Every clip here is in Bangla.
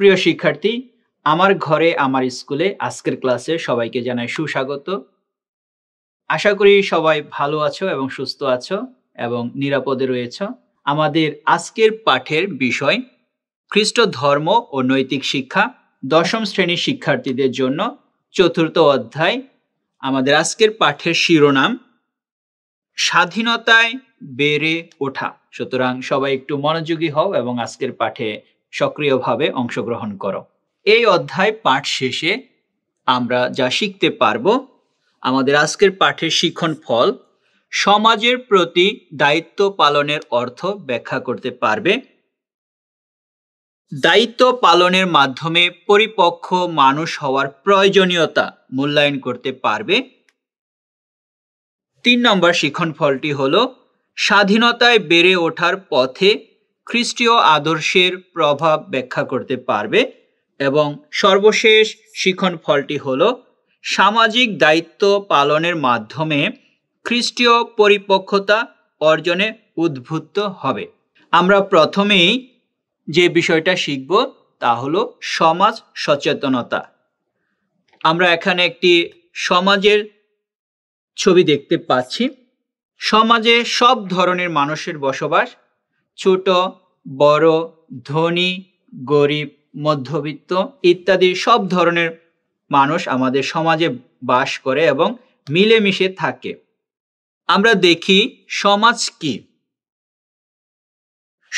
সুপ্রিয় শিক্ষার্থী আমার ঘরে আমার স্কুলে আজকের ক্লাসে সবাইকে জানাই সুস্বাগত আশা করি সবাই ভালো আছো এবং সুস্থ আছো এবং নিরাপদে রয়েছ আমাদের আজকের পাঠের বিষয় খ্রিস্ট ধর্ম ও নৈতিক শিক্ষা দশম শ্রেণীর শিক্ষার্থীদের জন্য চতুর্থ অধ্যায় আমাদের আজকের পাঠের শিরোনাম স্বাধীনতায় বেড়ে ওঠা সুতরাং সবাই একটু মনোযোগী হও এবং আজকের পাঠে সক্রিয়ভাবে অংশগ্রহণ করো এই অধ্যায় পাঠ শেষে আমরা যা শিখতে পারব আমাদের আজকের পাঠের শিক্ষণ ফল সমাজের প্রতি দায়িত্ব পালনের অর্থ ব্যাখ্যা করতে পারবে দায়িত্ব পালনের মাধ্যমে পরিপক্ক মানুষ হওয়ার প্রয়োজনীয়তা মূল্যায়ন করতে পারবে তিন নম্বর শিক্ষণ ফলটি হল স্বাধীনতায় বেড়ে ওঠার পথে খ্রিস্টীয় আদর্শের প্রভাব ব্যাখ্যা করতে পারবে এবং সর্বশেষ শিখন ফলটি হল সামাজিক দায়িত্ব পালনের মাধ্যমে খ্রিস্টীয় পরিপক্কতা অর্জনে উদ্ভূত হবে আমরা প্রথমেই যে বিষয়টা শিখব তা হলো সমাজ সচেতনতা আমরা এখানে একটি সমাজের ছবি দেখতে পাচ্ছি সমাজে সব ধরনের মানুষের বসবাস ছোট বড় ধনী গরিব মধ্যবিত্ত ইত্যাদি সব ধরনের মানুষ আমাদের সমাজে বাস করে এবং মিলেমিশে থাকে আমরা দেখি সমাজ কি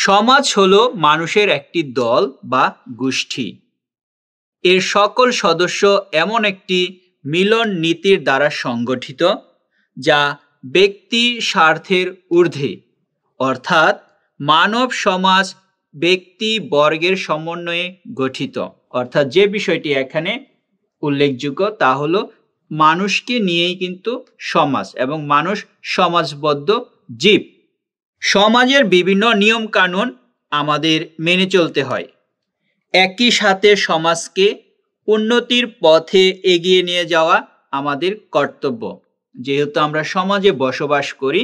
সমাজ হলো মানুষের একটি দল বা গোষ্ঠী এর সকল সদস্য এমন একটি মিলন নীতির দ্বারা সংগঠিত যা ব্যক্তি স্বার্থের ঊর্ধ্বে অর্থাৎ মানব সমাজ ব্যক্তি বর্গের সমন্বয়ে গঠিত অর্থাৎ যে বিষয়টি এখানে উল্লেখযোগ্য তা হলো মানুষকে নিয়েই কিন্তু সমাজ এবং মানুষ সমাজবদ্ধ জীব সমাজের বিভিন্ন নিয়ম কানুন আমাদের মেনে চলতে হয় একই সাথে সমাজকে উন্নতির পথে এগিয়ে নিয়ে যাওয়া আমাদের কর্তব্য যেহেতু আমরা সমাজে বসবাস করি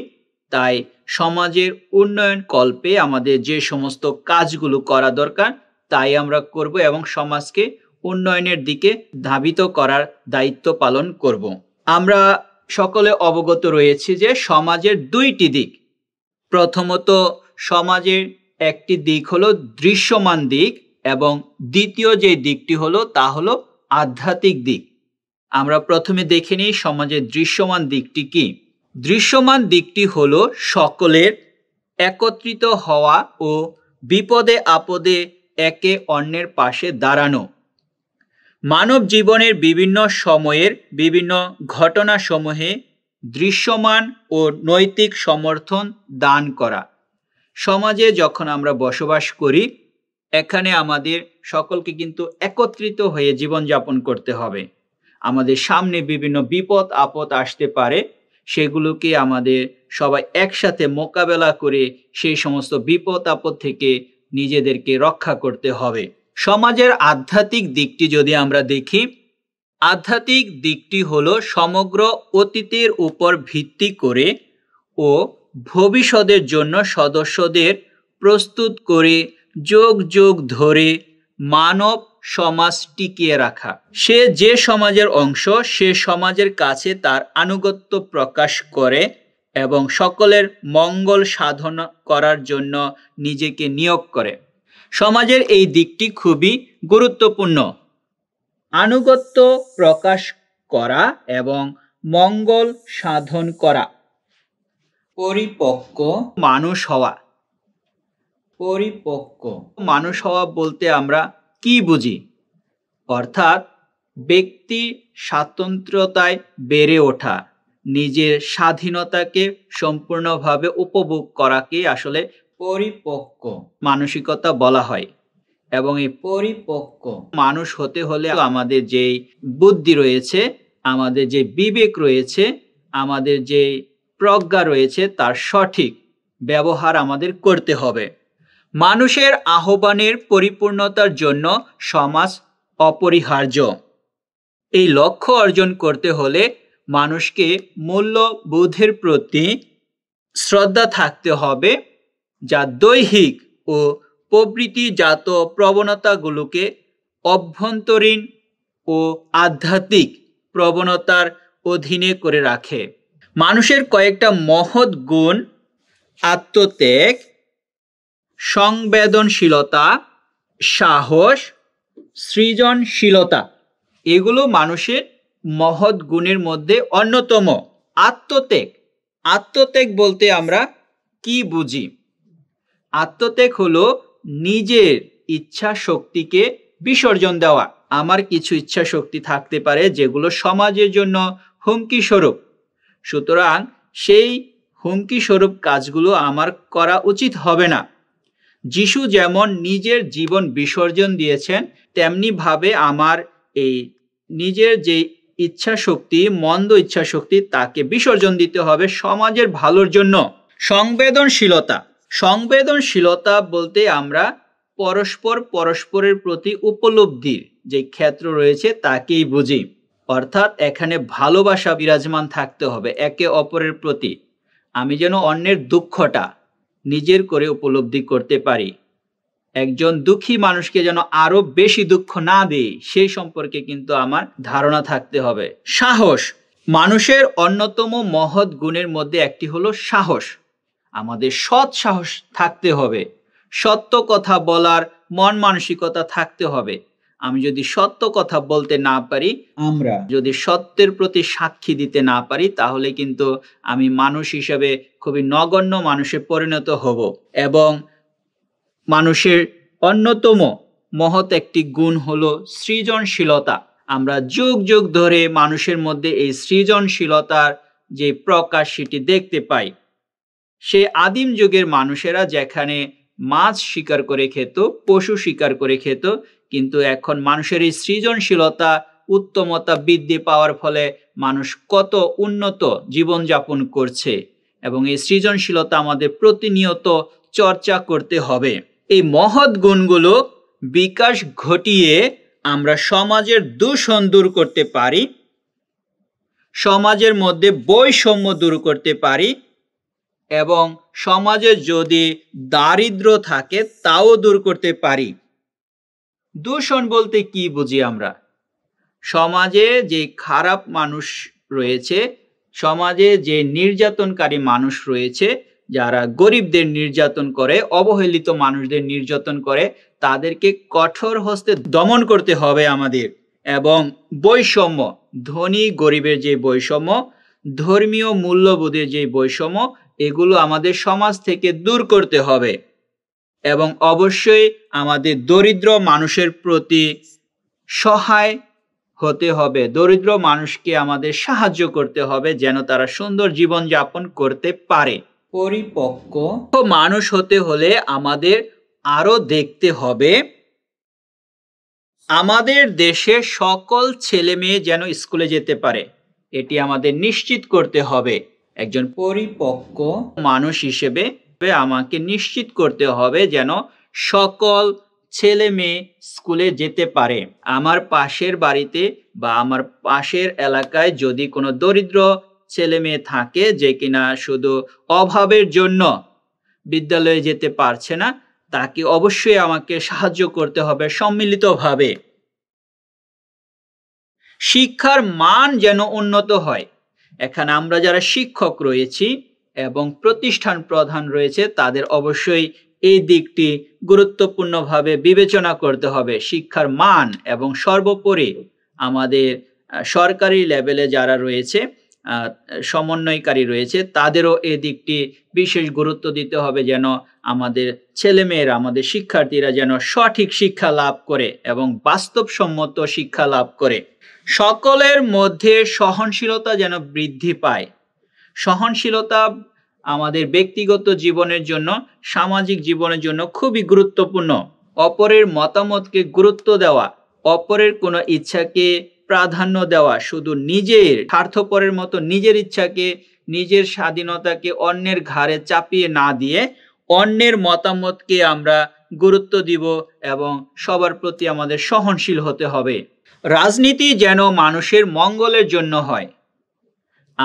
তাই সমাজের উন্নয়ন কল্পে আমাদের যে সমস্ত কাজগুলো করা দরকার তাই আমরা করব এবং সমাজকে উন্নয়নের দিকে ধাবিত করার দায়িত্ব পালন করব আমরা সকলে অবগত রয়েছি যে সমাজের দুইটি দিক প্রথমত সমাজের একটি দিক হলো দৃশ্যমান দিক এবং দ্বিতীয় যে দিকটি হলো তা হলো আধ্যাত্মিক দিক আমরা প্রথমে দেখে নিই সমাজের দৃশ্যমান দিকটি কী দৃশ্যমান দিকটি হল সকলের একত্রিত হওয়া ও বিপদে আপদে একে অন্যের পাশে দাঁড়ানো মানব জীবনের বিভিন্ন সময়ের বিভিন্ন ঘটনাসমূহে দৃশ্যমান ও নৈতিক সমর্থন দান করা সমাজে যখন আমরা বসবাস করি এখানে আমাদের সকলকে কিন্তু একত্রিত হয়ে জীবনযাপন করতে হবে আমাদের সামনে বিভিন্ন বিপদ আপদ আসতে পারে সেগুলোকে আমাদের সবাই একসাথে মোকাবেলা করে সেই সমস্ত বিপদ আপদ থেকে নিজেদেরকে রক্ষা করতে হবে সমাজের আধ্যাত্মিক দিকটি যদি আমরা দেখি আধ্যাত্মিক দিকটি হলো সমগ্র অতীতের উপর ভিত্তি করে ও ভবিষ্যতের জন্য সদস্যদের প্রস্তুত করে যোগ যোগ ধরে মানব সমাজ টিকিয়ে রাখা সে যে সমাজের অংশ সে সমাজের কাছে তার আনুগত্য প্রকাশ করে এবং সকলের মঙ্গল সাধন করার জন্য নিজেকে নিয়োগ করে সমাজের এই দিকটি খুবই গুরুত্বপূর্ণ আনুগত্য প্রকাশ করা এবং মঙ্গল সাধন করা পরিপক্ক মানুষ হওয়া পরিপক্ক মানুষ হওয়া বলতে আমরা কি বুঝি অর্থাৎ ব্যক্তি স্বাতন্ত্রতায় বেড়ে ওঠা নিজের স্বাধীনতাকে সম্পূর্ণভাবে উপভোগ করাকে আসলে পরিপক্ক মানসিকতা বলা হয় এবং এই পরিপক্ক মানুষ হতে হলে আমাদের যে বুদ্ধি রয়েছে আমাদের যে বিবেক রয়েছে আমাদের যে প্রজ্ঞা রয়েছে তার সঠিক ব্যবহার আমাদের করতে হবে মানুষের আহ্বানের পরিপূর্ণতার জন্য সমাজ অপরিহার্য এই লক্ষ্য অর্জন করতে হলে মানুষকে মূল্যবোধের প্রতি শ্রদ্ধা থাকতে হবে যা দৈহিক ও প্রবৃত্তিজাত প্রবণতাগুলোকে অভ্যন্তরীণ ও আধ্যাত্মিক প্রবণতার অধীনে করে রাখে মানুষের কয়েকটা মহৎ গুণ আত্মত্যাগ সংবেদনশীলতা সাহস সৃজনশীলতা এগুলো মানুষের মহৎ গুণের মধ্যে অন্যতম আত্মত্যাগ আত্মত্যাগ বলতে আমরা কি বুঝি আত্মত্যাগ হলো নিজের ইচ্ছা শক্তিকে বিসর্জন দেওয়া আমার কিছু ইচ্ছা শক্তি থাকতে পারে যেগুলো সমাজের জন্য হুমকি স্বরূপ সুতরাং সেই হুমকি স্বরূপ কাজগুলো আমার করা উচিত হবে না যিশু যেমন নিজের জীবন বিসর্জন দিয়েছেন তেমনিভাবে আমার এই নিজের যে ইচ্ছা শক্তি মন্দ ইচ্ছা শক্তি তাকে বিসর্জন দিতে হবে সমাজের ভালোর জন্য সংবেদনশীলতা সংবেদনশীলতা বলতে আমরা পরস্পর পরস্পরের প্রতি উপলব্ধির যে ক্ষেত্র রয়েছে তাকেই বুঝি অর্থাৎ এখানে ভালোবাসা বিরাজমান থাকতে হবে একে অপরের প্রতি আমি যেন অন্যের দুঃখটা নিজের করে উপলব্ধি করতে পারি একজন দুঃখী মানুষকে যেন আরো বেশি দুঃখ না দিই সেই সম্পর্কে কিন্তু আমার ধারণা থাকতে হবে সাহস মানুষের অন্যতম মহৎ গুণের মধ্যে একটি হলো সাহস আমাদের সৎ সাহস থাকতে হবে সত্য কথা বলার মন মানসিকতা থাকতে হবে আমি যদি সত্য কথা বলতে না পারি আমরা যদি সত্যের প্রতি সাক্ষী দিতে না পারি তাহলে কিন্তু আমি মানুষ হিসাবে খুবই নগণ্য মানুষে পরিণত হব এবং মানুষের অন্যতম মহৎ একটি গুণ হলো সৃজনশীলতা আমরা যুগ যুগ ধরে মানুষের মধ্যে এই সৃজনশীলতার যে প্রকাশ সেটি দেখতে পাই সে আদিম যুগের মানুষেরা যেখানে মাছ শিকার করে খেত পশু শিকার করে খেত কিন্তু এখন মানুষের এই সৃজনশীলতা উত্তমতা বৃদ্ধি পাওয়ার ফলে মানুষ কত উন্নত জীবনযাপন করছে এবং এই সৃজনশীলতা আমাদের প্রতিনিয়ত চর্চা করতে হবে এই মহৎ গুণগুলো বিকাশ ঘটিয়ে আমরা সমাজের দূষণ দূর করতে পারি সমাজের মধ্যে বৈষম্য দূর করতে পারি এবং সমাজে যদি দারিদ্র থাকে তাও দূর করতে পারি দূষণ বলতে কি বুঝি আমরা সমাজে যে খারাপ মানুষ রয়েছে সমাজে যে নির্যাতনকারী মানুষ রয়েছে যারা গরিবদের নির্যাতন করে অবহেলিত মানুষদের নির্যাতন করে তাদেরকে কঠোর হস্তে দমন করতে হবে আমাদের এবং বৈষম্য ধনী গরিবের যে বৈষম্য ধর্মীয় মূল্যবোধের যে বৈষম্য এগুলো আমাদের সমাজ থেকে দূর করতে হবে এবং অবশ্যই আমাদের দরিদ্র মানুষের প্রতি সহায় হতে হবে দরিদ্র মানুষকে আমাদের সাহায্য করতে হবে যেন তারা সুন্দর জীবন যাপন করতে পারে পরিপক্ক মানুষ হতে হলে আমাদের আরো দেখতে হবে আমাদের দেশে সকল ছেলে মেয়ে যেন স্কুলে যেতে পারে এটি আমাদের নিশ্চিত করতে হবে একজন পরিপক্ক মানুষ হিসেবে ক্ষেত্রে আমাকে নিশ্চিত করতে হবে যেন সকল ছেলে মেয়ে স্কুলে যেতে পারে আমার পাশের বাড়িতে বা আমার পাশের এলাকায় যদি কোনো দরিদ্র ছেলে মেয়ে থাকে যে কিনা শুধু অভাবের জন্য বিদ্যালয়ে যেতে পারছে না তাকে অবশ্যই আমাকে সাহায্য করতে হবে সম্মিলিতভাবে শিক্ষার মান যেন উন্নত হয় এখানে আমরা যারা শিক্ষক রয়েছি এবং প্রতিষ্ঠান প্রধান রয়েছে তাদের অবশ্যই এই দিকটি গুরুত্বপূর্ণভাবে বিবেচনা করতে হবে শিক্ষার মান এবং সর্বোপরি আমাদের সরকারি লেভেলে যারা রয়েছে সমন্বয়কারী রয়েছে তাদেরও এ দিকটি বিশেষ গুরুত্ব দিতে হবে যেন আমাদের ছেলেমেয়েরা আমাদের শিক্ষার্থীরা যেন সঠিক শিক্ষা লাভ করে এবং বাস্তবসম্মত শিক্ষা লাভ করে সকলের মধ্যে সহনশীলতা যেন বৃদ্ধি পায় সহনশীলতা আমাদের ব্যক্তিগত জীবনের জন্য সামাজিক জীবনের জন্য খুবই গুরুত্বপূর্ণ অপরের মতামতকে গুরুত্ব দেওয়া অপরের কোনো ইচ্ছাকে প্রাধান্য দেওয়া শুধু নিজের স্বার্থপরের মতো নিজের ইচ্ছাকে নিজের স্বাধীনতাকে অন্যের ঘাড়ে চাপিয়ে না দিয়ে অন্যের মতামতকে আমরা গুরুত্ব দিব এবং সবার প্রতি আমাদের সহনশীল হতে হবে রাজনীতি যেন মানুষের মঙ্গলের জন্য হয়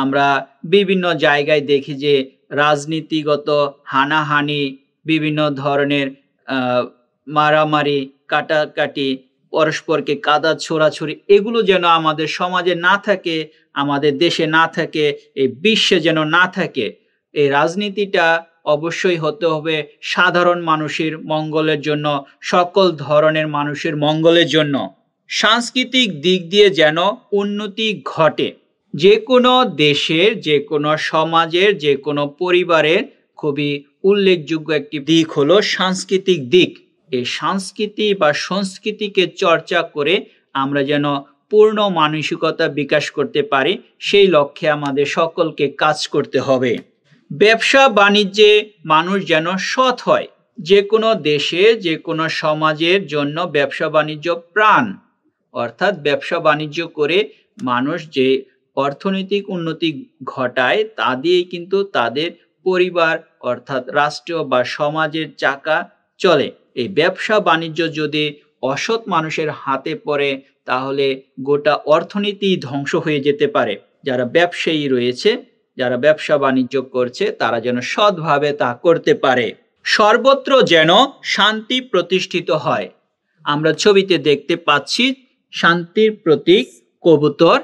আমরা বিভিন্ন জায়গায় দেখি যে রাজনীতিগত হানাহানি বিভিন্ন ধরনের মারামারি কাটাকাটি পরস্পরকে কাদা ছোড়াছড়ি এগুলো যেন আমাদের সমাজে না থাকে আমাদের দেশে না থাকে এই বিশ্বে যেন না থাকে এই রাজনীতিটা অবশ্যই হতে হবে সাধারণ মানুষের মঙ্গলের জন্য সকল ধরনের মানুষের মঙ্গলের জন্য সাংস্কৃতিক দিক দিয়ে যেন উন্নতি ঘটে যে কোনো দেশের যে কোনো সমাজের যে কোনো পরিবারের খুবই উল্লেখযোগ্য একটি দিক হলো সাংস্কৃতিক দিক এই সংস্কৃতি বা সংস্কৃতিকে চর্চা করে আমরা যেন পূর্ণ মানসিকতা বিকাশ করতে পারি সেই লক্ষ্যে আমাদের সকলকে কাজ করতে হবে ব্যবসা বাণিজ্যে মানুষ যেন সৎ হয় যে কোনো দেশে যে কোনো সমাজের জন্য ব্যবসা বাণিজ্য প্রাণ অর্থাৎ ব্যবসা বাণিজ্য করে মানুষ যে অর্থনৈতিক উন্নতি ঘটায় তা দিয়েই কিন্তু তাদের পরিবার অর্থাৎ রাষ্ট্র বা সমাজের চাকা চলে এই ব্যবসা বাণিজ্য যদি অসৎ মানুষের হাতে পড়ে তাহলে গোটা অর্থনীতি ধ্বংস হয়ে যেতে পারে যারা ব্যবসায়ী রয়েছে যারা ব্যবসা বাণিজ্য করছে তারা যেন সৎভাবে তা করতে পারে সর্বত্র যেন শান্তি প্রতিষ্ঠিত হয় আমরা ছবিতে দেখতে পাচ্ছি শান্তির প্রতীক কবুতর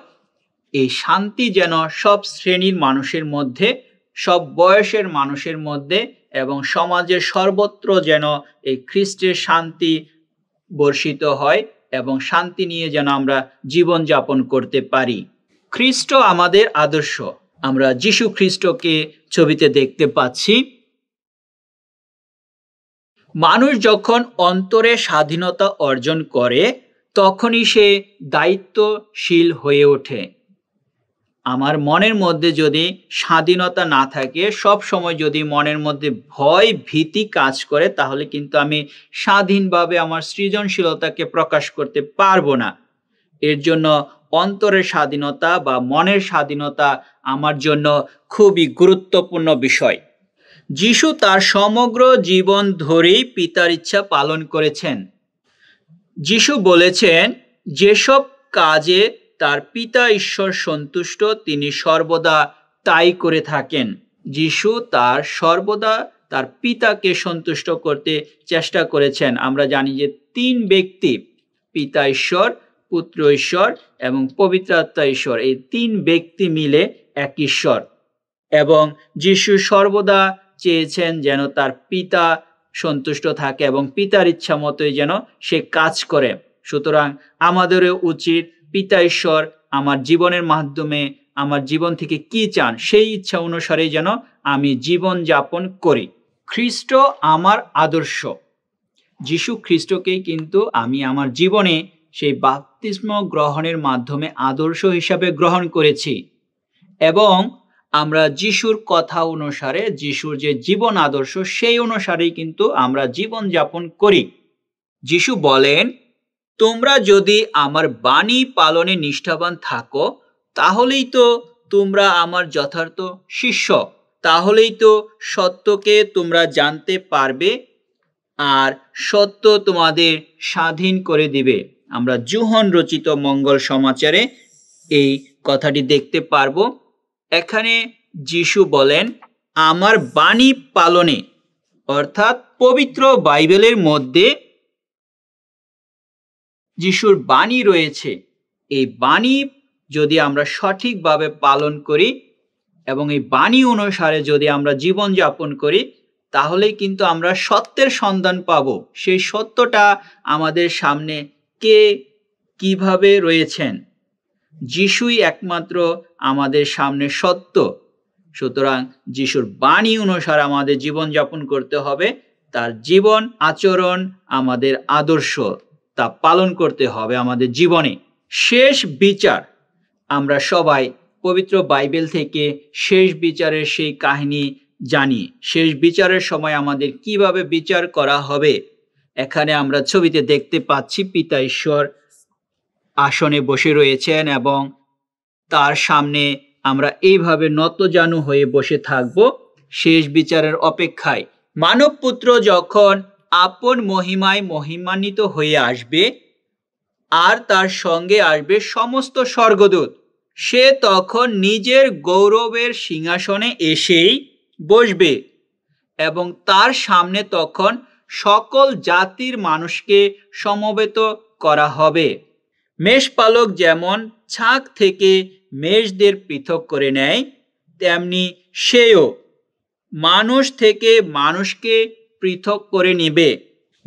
এই শান্তি যেন সব শ্রেণীর মানুষের মধ্যে সব বয়সের মানুষের মধ্যে এবং সমাজের সর্বত্র যেন এই খ্রিস্টের শান্তি বর্ষিত হয় এবং শান্তি নিয়ে যেন আমরা জীবন যাপন করতে পারি খ্রিস্ট আমাদের আদর্শ আমরা যিশু খ্রিস্টকে ছবিতে দেখতে পাচ্ছি মানুষ যখন অন্তরে স্বাধীনতা অর্জন করে তখনই সে দায়িত্বশীল হয়ে ওঠে আমার মনের মধ্যে যদি স্বাধীনতা না থাকে সব সময় যদি মনের মধ্যে ভয় ভীতি কাজ করে তাহলে কিন্তু আমি স্বাধীনভাবে আমার সৃজনশীলতাকে প্রকাশ করতে পারবো না এর জন্য অন্তরের স্বাধীনতা বা মনের স্বাধীনতা আমার জন্য খুবই গুরুত্বপূর্ণ বিষয় যিশু তার সমগ্র জীবন ধরেই পিতার ইচ্ছা পালন করেছেন যিশু বলেছেন যেসব কাজে তার পিতা ঈশ্বর সন্তুষ্ট তিনি সর্বদা তাই করে থাকেন যিশু তার সর্বদা তার পিতাকে সন্তুষ্ট করতে চেষ্টা করেছেন আমরা জানি যে তিন ব্যক্তি পিতা ঈশ্বর পুত্র ঈশ্বর এবং পবিত্রাত্মা ঈশ্বর এই তিন ব্যক্তি মিলে এক ঈশ্বর এবং যিশু সর্বদা চেয়েছেন যেন তার পিতা সন্তুষ্ট থাকে এবং পিতার ইচ্ছা মতোই যেন সে কাজ করে সুতরাং আমাদেরও উচিত পিতা ঈশ্বর আমার জীবনের মাধ্যমে আমার জীবন থেকে কি চান সেই ইচ্ছা অনুসারে যেন আমি জীবন যাপন করি খ্রিস্ট আমার আদর্শ যিশু খ্রিস্টকে কিন্তু আমি আমার জীবনে সেই বাপতিস্ম গ্রহণের মাধ্যমে আদর্শ হিসাবে গ্রহণ করেছি এবং আমরা যিশুর কথা অনুসারে যিশুর যে জীবন আদর্শ সেই অনুসারেই কিন্তু আমরা জীবন যাপন করি যিশু বলেন তোমরা যদি আমার বাণী পালনে নিষ্ঠাবান থাকো তাহলেই তো তোমরা আমার যথার্থ শিষ্য তাহলেই তো সত্যকে তোমরা জানতে পারবে আর সত্য তোমাদের স্বাধীন করে দিবে আমরা জুহন রচিত মঙ্গল সমাচারে এই কথাটি দেখতে পারব এখানে যিশু বলেন আমার বাণী পালনে অর্থাৎ পবিত্র বাইবেলের মধ্যে যিশুর বাণী রয়েছে এই বাণী যদি আমরা সঠিকভাবে পালন করি এবং এই বাণী অনুসারে যদি আমরা জীবন যাপন করি তাহলেই কিন্তু আমরা সত্যের সন্ধান পাব সেই সত্যটা আমাদের সামনে কে কিভাবে রয়েছেন যিশুই একমাত্র আমাদের সামনে সত্য সুতরাং যিশুর বাণী অনুসারে আমাদের জীবন যাপন করতে হবে তার জীবন আচরণ আমাদের আদর্শ তা পালন করতে হবে আমাদের জীবনে শেষ বিচার আমরা সবাই পবিত্র বাইবেল থেকে শেষ বিচারের সেই কাহিনী জানি শেষ বিচারের সময় আমাদের কিভাবে বিচার করা হবে এখানে আমরা ছবিতে দেখতে পাচ্ছি পিতা ঈশ্বর আসনে বসে রয়েছেন এবং তার সামনে আমরা এইভাবে নতজানু হয়ে বসে থাকব শেষ বিচারের অপেক্ষায় মানব পুত্র যখন আপন মহিমায় মহিমান্বিত হয়ে আসবে আর তার সঙ্গে আসবে সমস্ত স্বর্গদূত সে তখন নিজের গৌরবের সিংহাসনে এসেই বসবে এবং তার সামনে তখন সকল জাতির মানুষকে সমবেত করা হবে মেষপালক যেমন ছাঁক থেকে মেষদের পৃথক করে নেয় তেমনি সেও মানুষ থেকে মানুষকে পৃথক করে নেবে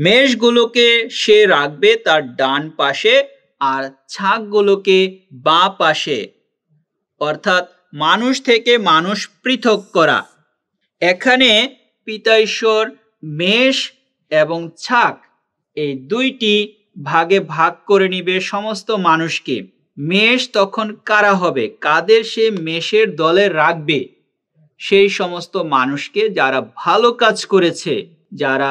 মেষগুলোকে সে রাখবে তার ডান পাশে আর ছাকগুলোকে বা পাশে অর্থাৎ মানুষ থেকে মানুষ পৃথক করা এখানে পিতাইশ্বর মেষ এবং ছাক এই দুইটি ভাগে ভাগ করে নিবে সমস্ত মানুষকে মেষ তখন কারা হবে কাদের সে মেষের দলে রাখবে সেই সমস্ত মানুষকে যারা ভালো কাজ করেছে যারা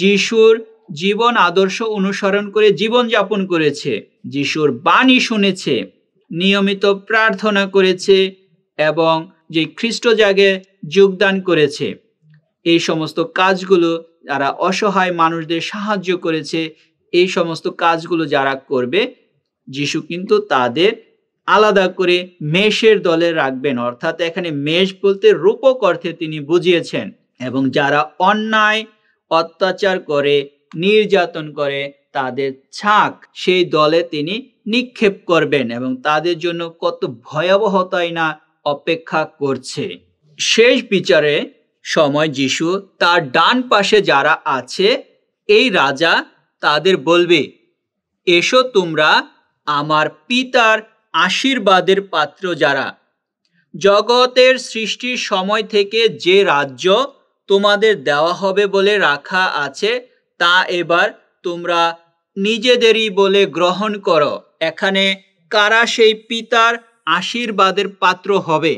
যিশুর জীবন আদর্শ অনুসরণ করে জীবন যাপন করেছে যিশুর বাণী শুনেছে নিয়মিত প্রার্থনা করেছে এবং যে খ্রিস্ট জাগে যোগদান করেছে এই সমস্ত কাজগুলো যারা অসহায় মানুষদের সাহায্য করেছে এই সমস্ত কাজগুলো যারা করবে যিশু কিন্তু তাদের আলাদা করে মেষের দলে রাখবেন অর্থাৎ এখানে মেষ বলতে রূপক অর্থে তিনি বুঝিয়েছেন এবং যারা অন্যায় অত্যাচার করে নির্যাতন করে তাদের ছাক সেই দলে তিনি নিক্ষেপ করবেন এবং তাদের জন্য কত ভয়াবহতাই না অপেক্ষা করছে শেষ বিচারে সময় যিশু তার ডান পাশে যারা আছে এই রাজা তাদের বলবে এসো তোমরা আমার পিতার আশীর্বাদের পাত্র যারা জগতের সৃষ্টির সময় থেকে যে রাজ্য তোমাদের দেওয়া হবে বলে রাখা আছে তা এবার তোমরা নিজেদেরই বলে গ্রহণ করো এখানে কারা সেই পিতার আশীর্বাদের পাত্র হবে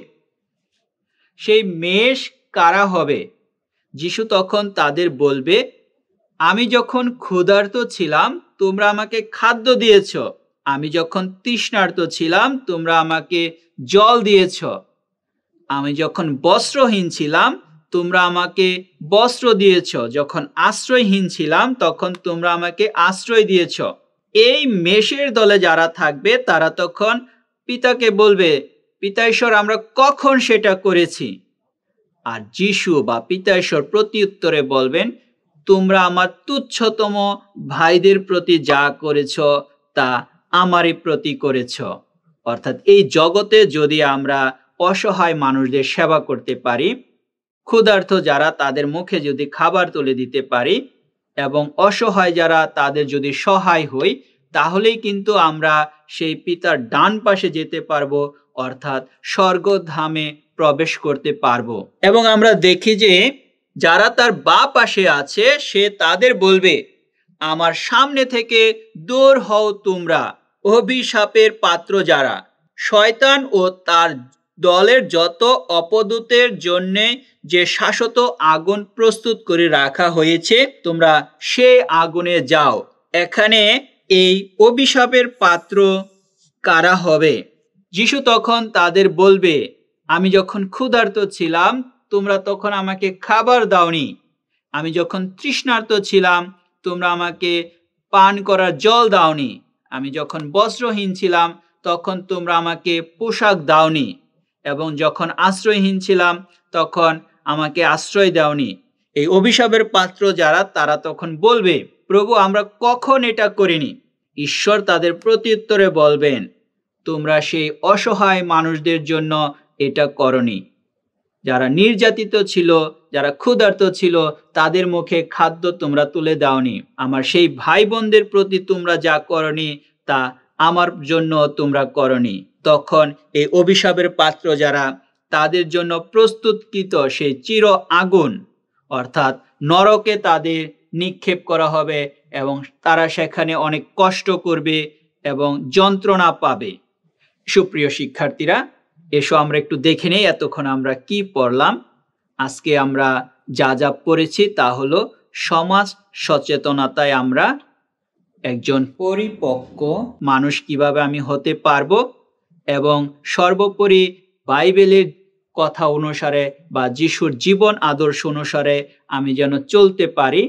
সেই মেষ কারা হবে যিশু তখন তাদের বলবে আমি যখন ক্ষুধার্ত ছিলাম তোমরা আমাকে খাদ্য দিয়েছ আমি যখন তৃষ্ণার্ত ছিলাম তোমরা আমাকে জল দিয়েছ আমি যখন বস্ত্রহীন ছিলাম তোমরা আমাকে বস্ত্র দিয়েছ যখন আশ্রয়হীন ছিলাম তখন তোমরা আমাকে আশ্রয় দিয়েছ এই মেষের দলে যারা থাকবে তারা তখন পিতাকে বলবে পিতা ঈশ্বর আমরা কখন সেটা করেছি আর যিশু বা পিতা ঈশ্বর উত্তরে বলবেন তোমরা আমার তুচ্ছতম ভাইদের প্রতি যা করেছ তা আমারই প্রতি করেছ অর্থাৎ এই জগতে যদি আমরা অসহায় মানুষদের সেবা করতে পারি ক্ষুধার্থ যারা তাদের মুখে যদি খাবার তুলে দিতে পারি এবং অসহায় যারা তাদের যদি সহায় হই তাহলেই কিন্তু আমরা সেই পিতার ডান পাশে যেতে পারবো অর্থাৎ স্বর্গধামে প্রবেশ করতে পারবো এবং আমরা দেখি যে যারা তার বা পাশে আছে সে তাদের বলবে আমার সামনে থেকে দূর হও তোমরা অভিশাপের পাত্র যারা শয়তান ও তার দলের যত অপদূতের জন্যে যে শাশ্বত আগুন প্রস্তুত করে রাখা হয়েছে তোমরা সেই আগুনে যাও এখানে এই অভিশাপের পাত্র কারা হবে যিশু তখন তাদের বলবে আমি যখন ক্ষুধার্ত ছিলাম তোমরা তখন আমাকে খাবার দাওনি আমি যখন তৃষ্ণার্ত ছিলাম তোমরা আমাকে পান করার জল দাওনি আমি যখন বস্ত্রহীন ছিলাম তখন তোমরা আমাকে পোশাক দাওনি এবং যখন আশ্রয়হীন ছিলাম তখন আমাকে আশ্রয় দাওনি এই অভিশাপের পাত্র যারা তারা তখন বলবে প্রভু আমরা কখন এটা করিনি ঈশ্বর তাদের প্রত্যুত্তরে বলবেন তোমরা সেই অসহায় মানুষদের জন্য এটা করনি যারা নির্যাতিত ছিল যারা ক্ষুধার্ত ছিল তাদের মুখে খাদ্য তোমরা তুলে দাওনি আমার সেই ভাই বোনদের প্রতি তোমরা যা করনি তা আমার জন্য তোমরা করনি তখন এই অভিশাপের পাত্র যারা তাদের জন্য প্রস্তুতকৃত সেই চির আগুন অর্থাৎ নরকে তাদের নিক্ষেপ করা হবে এবং তারা সেখানে অনেক কষ্ট করবে এবং যন্ত্রণা পাবে সুপ্রিয় শিক্ষার্থীরা এসো আমরা একটু দেখে নেই এতক্ষণ আমরা কি পড়লাম আজকে আমরা যা যা পড়েছি তা হলো সমাজ সচেতনতায় আমরা একজন পরিপক্ক মানুষ কিভাবে আমি হতে পারবো এবং সর্বোপরি বাইবেলের কথা অনুসারে বা যিশুর জীবন আদর্শ অনুসারে আমি যেন চলতে পারি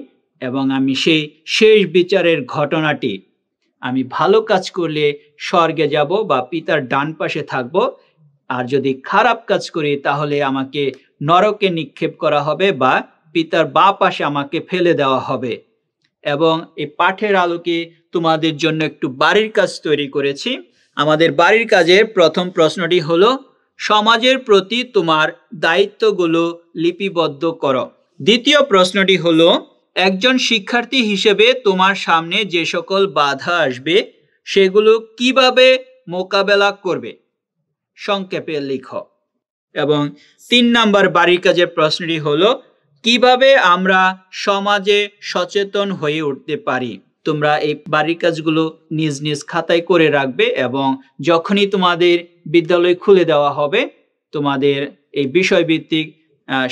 এবং আমি সেই শেষ বিচারের ঘটনাটি আমি ভালো কাজ করলে স্বর্গে যাব বা পিতার ডান পাশে থাকব আর যদি খারাপ কাজ করি তাহলে আমাকে নরকে নিক্ষেপ করা হবে বা পিতার বা পাশে আমাকে ফেলে দেওয়া হবে এবং এই পাঠের আলোকে তোমাদের জন্য একটু বাড়ির কাজ তৈরি করেছি আমাদের বাড়ির কাজের প্রথম প্রশ্নটি হলো সমাজের প্রতি তোমার দায়িত্বগুলো লিপিবদ্ধ করো দ্বিতীয় প্রশ্নটি হলো একজন শিক্ষার্থী হিসেবে তোমার সামনে যে সকল বাধা আসবে সেগুলো কিভাবে মোকাবেলা করবে সংক্ষেপে লিখ এবং তিন নাম্বার বাড়ির কাজের প্রশ্নটি হলো কিভাবে আমরা সমাজে সচেতন হয়ে উঠতে পারি তোমরা এই বাড়ির কাজগুলো নিজ নিজ খাতায় করে রাখবে এবং যখনই তোমাদের বিদ্যালয় খুলে দেওয়া হবে তোমাদের এই বিষয়ভিত্তিক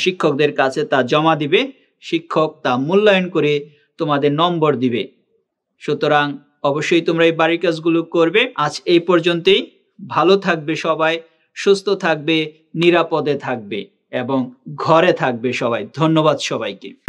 শিক্ষকদের কাছে তা জমা দিবে শিক্ষক তা মূল্যায়ন করে তোমাদের নম্বর দিবে সুতরাং অবশ্যই তোমরা এই বাড়ির কাজগুলো করবে আজ এই পর্যন্তই ভালো থাকবে সবাই সুস্থ থাকবে নিরাপদে থাকবে এবং ঘরে থাকবে সবাই ধন্যবাদ সবাইকে